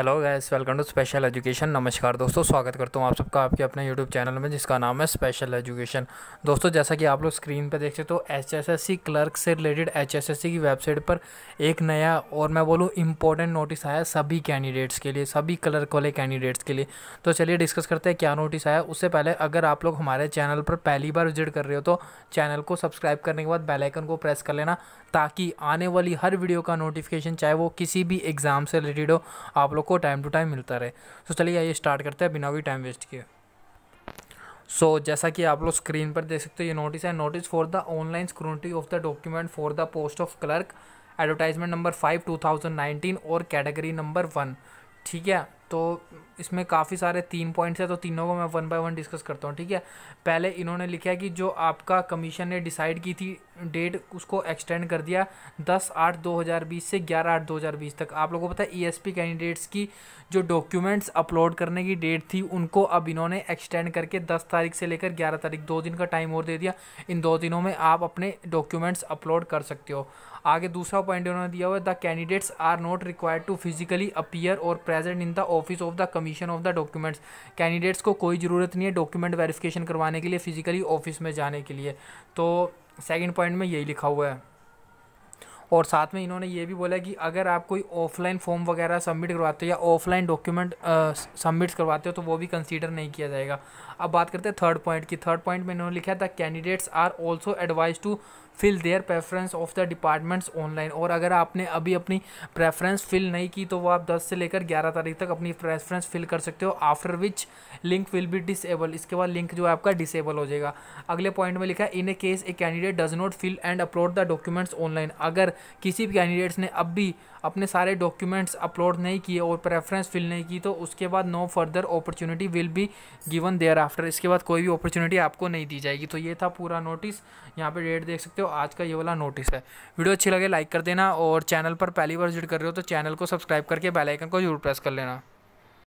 hello guys welcome to special education नमस्कार दोस्तों स्वागत करता हूँ आप सबका आपके अपने यूट्यूब चैनल में जिसका नाम है स्पेशल एजुकेशन दोस्तों जैसा कि आप लोग स्क्रीन पर देख सकते हो एचएसएससी क्लर्क से रिलेटेड एचएसएससी की वेबसाइट पर एक नया और मैं बोलूँ इंपॉर्टेंट नोटिस आया सभी कैंडिडेट्स के लिए सभी क्लर्क वाले कैंडिडेट्स के लिए तो चलिए डिस्कस करते हैं क्या नोटिस आया उससे पहले अगर आप लोग हमारे चैनल पर पहली बार विजिट कर रहे हो तो चैनल को सब्सक्राइब करने के बाद बेलाइकन को प्रेस कर लेना ताकि आने वाली हर वीडियो का नोटिफिकेशन चाहे वो किसी भी एग्ज़ाम से रिलेटेड हो आप लोग आपको टाइम टू टाइम मिलता रहे तो चलिए आइए स्टार्ट करते हैं बिना भी टाइम वेस्ट किए सो so, जैसा कि आप लोग स्क्रीन पर देख सकते हो ये नोटिस है notice for the online scrutiny of the document for the post of clerk advertisement number five two thousand nineteen और कैटेगरी नंबर वन ठीक है तो इसमें काफ़ी सारे तीन पॉइंट्स हैं तो तीनों को मैं वन बाय वन डिस्कस करता हूँ ठीक है पहले इन्होंने लिखा है कि जो आपका कमीशन ने डिसाइड की थी डेट उसको एक्सटेंड कर दिया दस आठ दो हज़ार बीस से ग्यारह आठ दो हज़ार बीस तक आप लोगों को पता है ईएसपी e कैंडिडेट्स की जो डॉक्यूमेंट्स अपलोड करने की डेट थी उनको अब इन्होंने एक्सटेंड करके दस तारीख से लेकर ग्यारह तारीख दो दिन का टाइम और दे दिया इन दो दिनों में आप अपने डॉक्यूमेंट्स अपलोड कर सकते हो आगे दूसरा पॉइंट इन्होंने दिया हुआ है the candidates are not required to physically appear और present in the office of the commission of the documents candidates को कोई ज़रूरत नहीं है डॉक्यूमेंट वेरिफिकेशन करवाने के लिए फिजिकली ऑफिस में जाने के लिए तो सेकेंड पॉइंट में यही लिखा हुआ है और साथ में इन्होंने ये भी बोला कि अगर आप कोई ऑफलाइन फॉर्म वगैरह सबमिट करवाते हो या ऑफलाइन डॉक्यूमेंट सबमिट करवाते हो तो वो भी कंसीडर नहीं किया जाएगा अब बात करते हैं थर्ड पॉइंट की थर्ड पॉइंट में इन्होंने लिखा था candidates are also advise to fill their preference of the departments online और अगर आपने अभी अपनी प्रेफरेंस फिल नहीं की तो वो आप 10 से लेकर 11 तारीख तक अपनी प्रेफरेंस फिल कर सकते हो after which link will be disable इसके बाद लिंक जो है आपका डिसेबल हो जाएगा अगले पॉइंट में लिखा है in a case a candidate does not fill and upload the documents online अगर किसी भी कैंडिडेट्स ने अब भी अपने सारे डॉक्यूमेंट्स अपलोड नहीं किए और प्रेफरेंस फिल नहीं की तो उसके बाद no further opportunity will be given thereafter इसके बाद कोई भी अपॉर्चुनिटी आपको नहीं दी जाएगी तो ये था पूरा नोटिस यहाँ पे डेट देख सकते हो आज का ये वाला नोटिस है वीडियो अच्छी लगे लाइक कर देना और चैनल पर पहली बार विजिट कर रहे हो तो चैनल को सब्सक्राइब करके बेलाइकन को जरूर प्रेस कर लेना